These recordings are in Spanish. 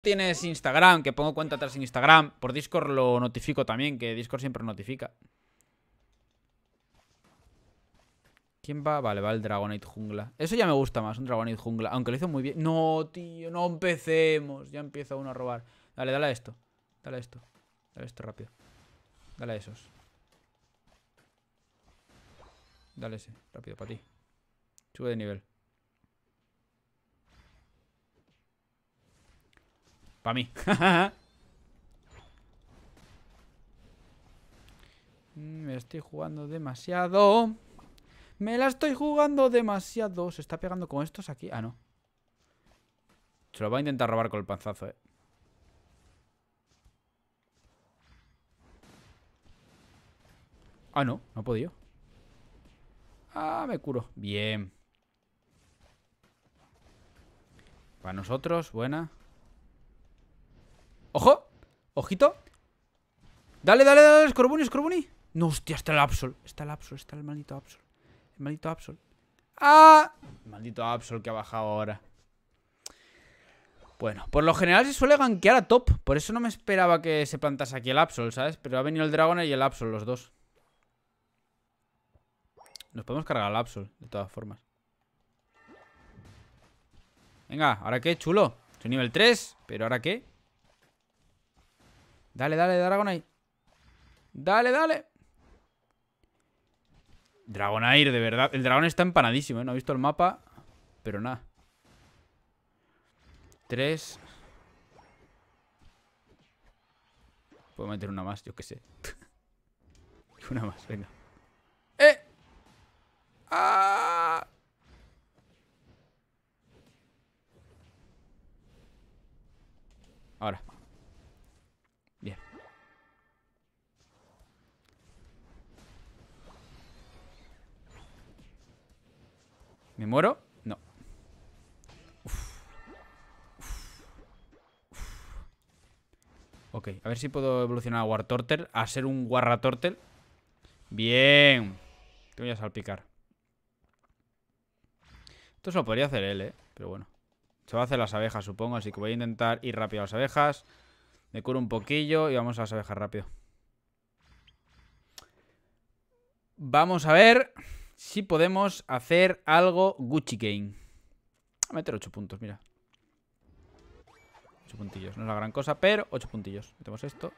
tienes Instagram, que pongo cuenta atrás en Instagram. Por Discord lo notifico también, que Discord siempre notifica. ¿Quién va? Vale, va el Dragonite Jungla. Eso ya me gusta más, un Dragonite Jungla. Aunque lo hizo muy bien. No, tío, no empecemos. Ya empieza uno a robar. Dale, dale a esto. Dale a esto. Dale esto rápido. Dale a esos. Dale ese, rápido, para ti. Sube de nivel. Para mí. Mm, me estoy jugando demasiado. Me la estoy jugando demasiado. ¿Se está pegando con estos aquí? Ah, no. Se lo va a intentar robar con el panzazo, eh. Ah, no, no ha podido. Ah, me curo. Bien. Para nosotros, buena. Dale, dale, dale, Scorbunny, Scorbunny. No, hostia, está el Absol. Está el Absol, está el maldito Absol. El maldito Absol. ¡Ah! El maldito Absol que ha bajado ahora. Bueno, por lo general se suele gankear a top. Por eso no me esperaba que se plantase aquí el Absol, ¿sabes? Pero ha venido el dragón y el Absol, los dos. Nos podemos cargar al Absol, de todas formas. Venga, ¿ahora qué? Chulo. Soy nivel 3, pero ¿ahora qué? Dale, dale, Dragonair. Dale, dale. Dragonair, de verdad. El dragón está empanadísimo, ¿eh? No he visto el mapa, pero nada. Tres. Puedo meter una más, yo qué sé. una más, venga. ¡Eh! ¡Ah! Ahora. Ok, a ver si puedo evolucionar a War Tortel a ser un Warra Bien. Te voy a salpicar. Esto se lo podría hacer él, ¿eh? Pero bueno. Se va a hacer las abejas, supongo. Así que voy a intentar ir rápido a las abejas. Me curo un poquillo y vamos a las abejas rápido. Vamos a ver si podemos hacer algo Gucci Game. A meter 8 puntos, mira. 8 puntillos, no es la gran cosa, pero 8 puntillos. Metemos esto.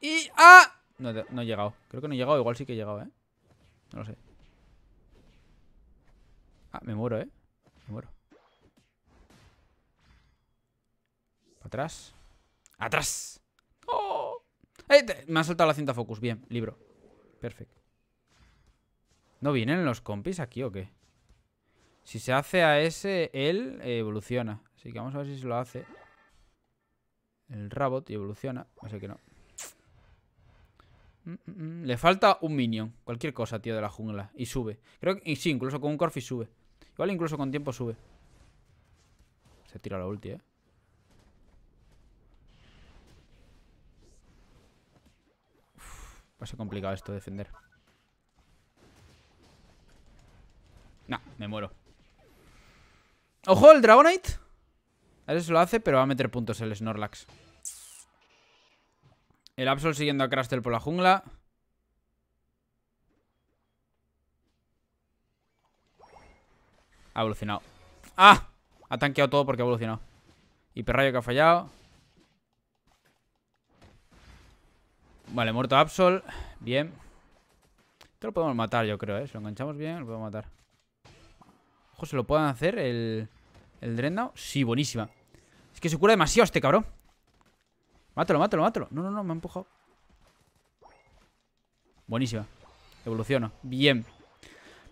Y... ¡Ah! No, he llegado. Creo que no he llegado. Igual sí que he llegado, ¿eh? No lo sé. Ah, me muero, ¿eh? Me muero. atrás. ¡Atrás! ¡Oh! ¡Eh! Me ha soltado la cinta focus. Bien, libro. Perfecto. ¿No vienen los compis aquí o qué? Si se hace a ese, él evoluciona. Así que vamos a ver si se lo hace el robot y evoluciona. Así que no. Mm, mm, mm. Le falta un minion. Cualquier cosa, tío, de la jungla. Y sube. Creo que y sí, incluso con un Corfi sube. Igual incluso con tiempo sube. Se tira la ulti, eh. va a ser complicado esto defender. Nah, me muero. ¡Ojo, el Dragonite! A eso lo hace, pero va a meter puntos el Snorlax. El Absol siguiendo a Crustle por la jungla. Ha evolucionado. ¡Ah! Ha tanqueado todo porque ha evolucionado. Y Perrayo que ha fallado. Vale, muerto Absol. Bien. Esto lo podemos matar, yo creo, ¿eh? Si lo enganchamos bien, lo podemos matar. Ojo, se lo puedan hacer el... ¿El dreno, Sí, buenísima. Es que se cura demasiado este cabrón. Mátalo, mátalo, mátalo. No, no, no, me ha empujado. Buenísima. Evoluciona. Bien.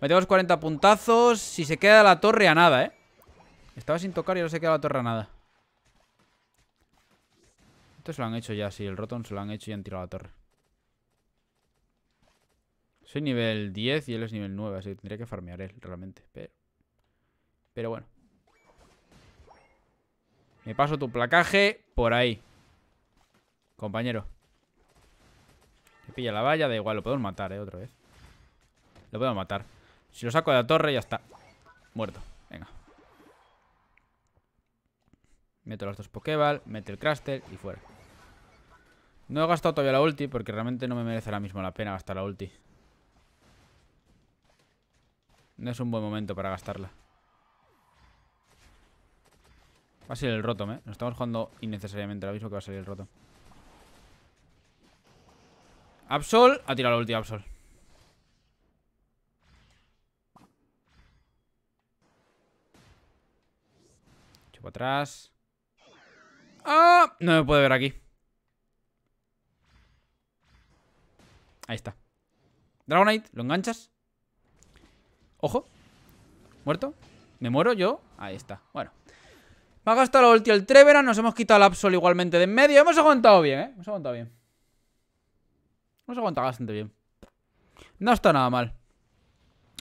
Metemos 40 puntazos. Si se queda la torre a nada, ¿eh? Estaba sin tocar y no se queda la torre a nada. Esto se lo han hecho ya, sí. El Rotón se lo han hecho y han tirado la torre. Soy nivel 10 y él es nivel 9, así que tendría que farmear él realmente. Pero, pero bueno. Me paso tu placaje por ahí. Compañero. pilla la valla, da igual, lo podemos matar, eh, otra vez. Lo podemos matar. Si lo saco de la torre, ya está. Muerto. Venga. Meto los dos Pokéball, mete el craster y fuera. No he gastado todavía la ulti porque realmente no me merece la mismo la pena gastar la ulti. No es un buen momento para gastarla. Va a salir el roto, ¿eh? Nos estamos jugando innecesariamente. Lo aviso que va a salir el roto. Absol. Ha tirado el ulti Absol. Chupo atrás. ¡Ah! No me puede ver aquí. Ahí está. Dragonite, lo enganchas. Ojo. Muerto. ¿Me muero yo? Ahí está. Bueno. Ha gastado la ulti el Trevera, nos hemos quitado el Absol igualmente de en medio. Hemos aguantado bien, ¿eh? Hemos aguantado bien. Hemos aguantado bastante bien. No está nada mal.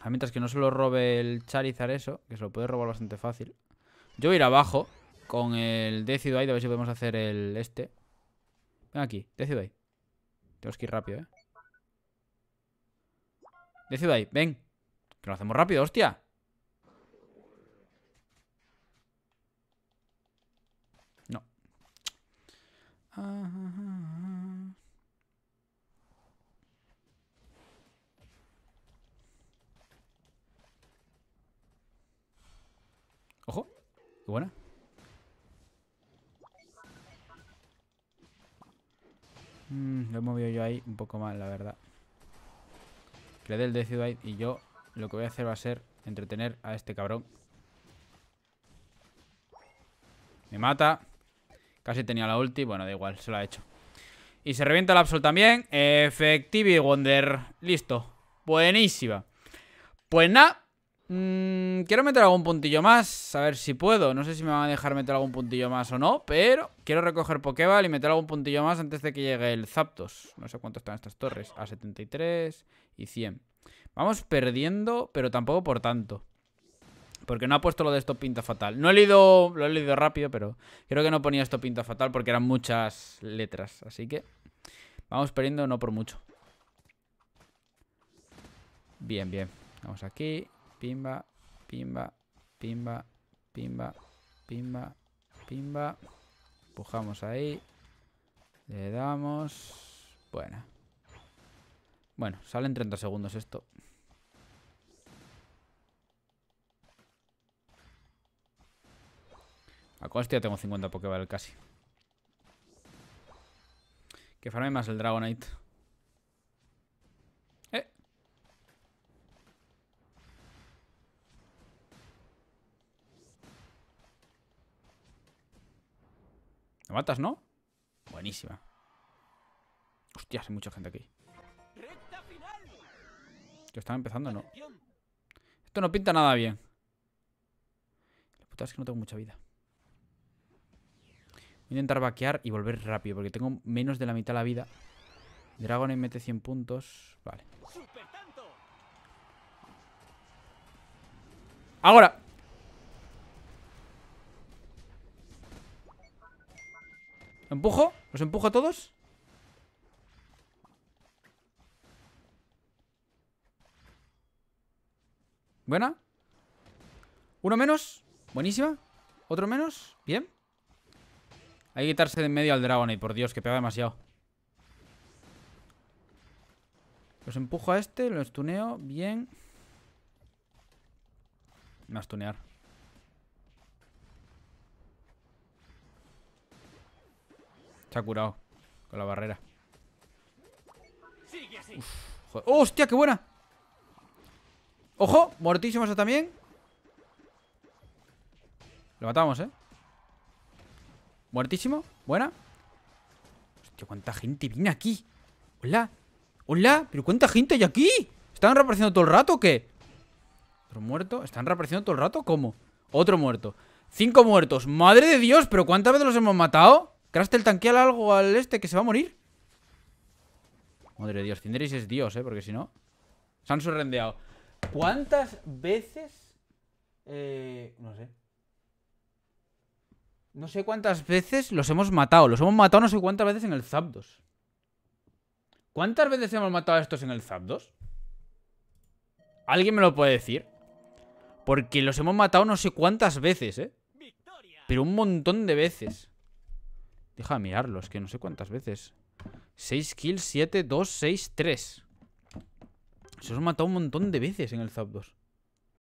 Ah, mientras que no se lo robe el Charizard eso, que se lo puede robar bastante fácil. Yo voy a ir abajo con el Decidueye, a ver si podemos hacer el este. Ven aquí, Decidueye. Tenemos que ir rápido, ¿eh? Decidueye, ven. Que lo hacemos rápido, hostia. Ojo, qué buena. Mm, lo he movido yo ahí un poco mal, la verdad. le dé el y yo lo que voy a hacer va a ser entretener a este cabrón. Me mata. Casi tenía la ulti, bueno, da igual, se lo ha hecho Y se revienta el Absol también Efectivity Wonder, listo Buenísima Pues nada mm, Quiero meter algún puntillo más, a ver si puedo No sé si me van a dejar meter algún puntillo más o no Pero quiero recoger Pokéball y meter algún puntillo más Antes de que llegue el Zapdos No sé cuánto están estas torres, a 73 y 100 Vamos perdiendo, pero tampoco por tanto porque no ha puesto lo de esto pinta fatal. No he leído, lo he leído rápido, pero creo que no ponía esto pinta fatal porque eran muchas letras. Así que vamos perdiendo no por mucho. Bien, bien. Vamos aquí. Pimba, pimba, pimba, pimba, pimba, pimba. Empujamos ahí. Le damos. Bueno. Bueno, salen 30 segundos esto. A coste ya tengo 50 Pokéball casi. Que farme más el Dragonite. Eh. ¿Me matas, no? Buenísima. Hostia, hay mucha gente aquí. Yo estaba empezando, no. Esto no pinta nada bien. La puta es que no tengo mucha vida. Voy a intentar vaquear y volver rápido, porque tengo menos de la mitad de la vida. Dragon mete 100 puntos. Vale. Ahora. ¿Empujo? ¿Los empujo a todos? Buena. Uno menos. Buenísima. Otro menos. Bien. Hay que quitarse de en medio al dragón Y por Dios, que pega demasiado. Los empujo a este, lo estuneo, bien. Me va a Se ha curado con la barrera. Uf, ¡Hostia, qué buena! ¡Ojo! Mortísimo eso también. Lo matamos, ¿eh? Muertísimo. Buena. Hostia, cuánta gente viene aquí. Hola. Hola. Pero cuánta gente hay aquí. ¿Están reapareciendo todo el rato o qué? ¿Otro muerto? ¿Están reapareciendo todo el rato? ¿Cómo? Otro muerto. Cinco muertos. Madre de Dios, pero ¿cuántas veces los hemos matado? el tanque al algo al este que se va a morir. Madre de Dios, Cinderis es Dios, ¿eh? Porque si no... Se han sorrendeado. ¿Cuántas veces? Eh, no sé. No sé cuántas veces los hemos matado. Los hemos matado no sé cuántas veces en el Zapdos. ¿Cuántas veces hemos matado a estos en el Zapdos? ¿Alguien me lo puede decir? Porque los hemos matado no sé cuántas veces, ¿eh? Pero un montón de veces. Deja de mirarlos, que no sé cuántas veces. 6 kills, 7, 2, 6, 3. Se los hemos matado un montón de veces en el Zapdos.